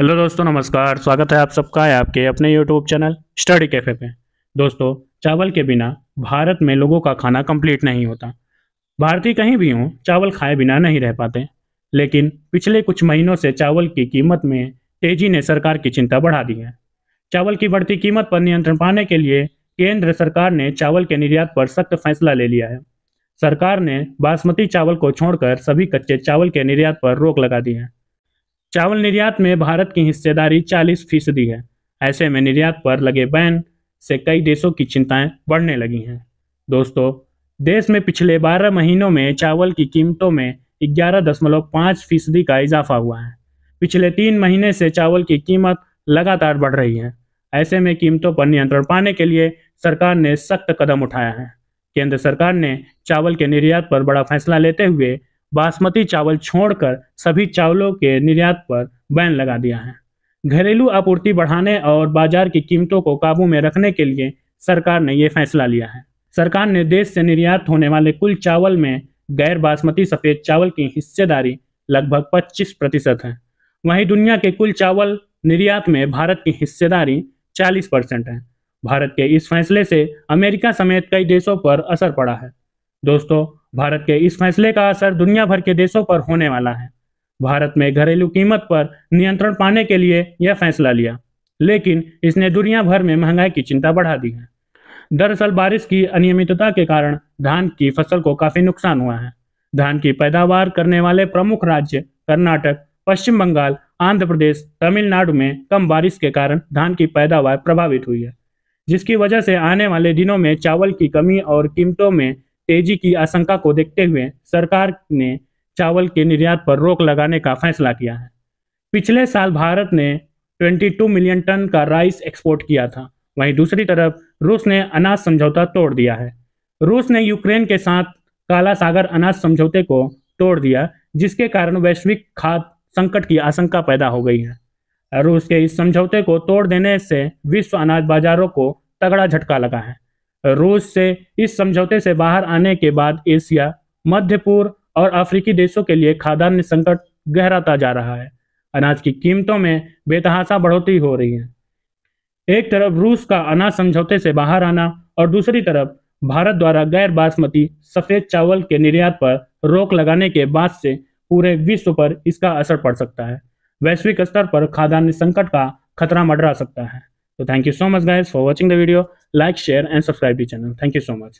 Hello दोस्तों नमस्कार स्वागत है आप सबका है आपके अपने यूट्यूब चैनल स्टडी कैफे पे दोस्तों चावल के बिना भारत में लोगों का खाना कंप्लीट नहीं होता भारतीय कहीं भी हों चावल खाए बिना नहीं रह पाते लेकिन पिछले कुछ महीनों से चावल की कीमत में तेजी ने सरकार की चिंता बढ़ा दी है चावल की बढ़ती कीमत पर नियंत्रण पाने के लिए केंद्र सरकार ने चावल के निर्यात पर सख्त फैसला ले लिया है सरकार ने बासमती चावल को छोड़कर सभी कच्चे चावल के निर्यात पर रोक लगा दी है चावल निर्यात में भारत की हिस्सेदारी 40 फीसदी है ऐसे में निर्यात पर लगे बैन से कई देशों की चिंताएं बढ़ने लगी हैं दोस्तों देश में पिछले 12 महीनों में चावल की कीमतों में 11.5 फीसदी का इजाफा हुआ है पिछले तीन महीने से चावल की कीमत लगातार बढ़ रही है ऐसे में कीमतों पर नियंत्रण पाने के लिए सरकार ने सख्त कदम उठाया है केंद्र सरकार ने चावल के निर्यात पर बड़ा फैसला लेते हुए बासमती चावल छोड़कर सभी चावलों के निर्यात पर बैन लगा दिया है घरेलू आपूर्ति बढ़ाने और बाजार की कीमतों को काबू में रखने के लिए सरकार ने यह फैसला लिया है सरकार ने देश से निर्यात होने वाले कुल चावल में गैर बासमती सफ़ेद चावल की हिस्सेदारी लगभग 25 प्रतिशत है वहीं दुनिया के कुल चावल निर्यात में भारत की हिस्सेदारी 40 परसेंट है भारत के इस फैसले से अमेरिका समेत कई देशों पर असर पड़ा है दोस्तों भारत के इस फैसले का असर दुनिया भर के देशों पर होने वाला है भारत में घरेलू कीमत पर नियंत्रण पाने के लिए यह फैसला लिया लेकिन इसने दुनिया भर में महंगाई की चिंता बढ़ा दी है दरअसल बारिश की अनियमितता के कारण धान की फसल को काफी नुकसान हुआ है धान की पैदावार करने वाले प्रमुख राज्य कर्नाटक पश्चिम बंगाल आंध्र प्रदेश तमिलनाडु में कम बारिश के कारण धान की पैदावार प्रभावित हुई है जिसकी वजह से आने वाले दिनों में चावल की कमी और कीमतों में तेजी की आशंका को देखते हुए सरकार ने चावल के निर्यात पर रोक लगाने का फैसला किया है पिछले साल भारत ने 22 मिलियन टन का राइस एक्सपोर्ट किया था वहीं दूसरी तरफ रूस ने अनाज समझौता तोड़ दिया है रूस ने यूक्रेन के साथ काला सागर अनाज समझौते को तोड़ दिया जिसके कारण वैश्विक खाद्य संकट की आशंका पैदा हो गई है रूस के इस समझौते को तोड़ देने से विश्व अनाज बाजारों को तगड़ा झटका लगा है रूस से इस समझौते से बाहर आने के बाद एशिया मध्य पूर्व और अफ्रीकी देशों के लिए खाद्यान्न संकट गहराता जा रहा है अनाज की कीमतों में बेतहासा बढ़ोतरी हो रही है एक तरफ रूस का अनाज समझौते से बाहर आना और दूसरी तरफ भारत द्वारा गैर बासमती सफेद चावल के निर्यात पर रोक लगाने के बाद से पूरे विश्व पर इसका असर पड़ सकता है वैश्विक स्तर पर खाद्यान्न संकट का खतरा मडरा सकता है So thank you so much guys for watching the video. Like, share and subscribe to the channel. Thank you so much.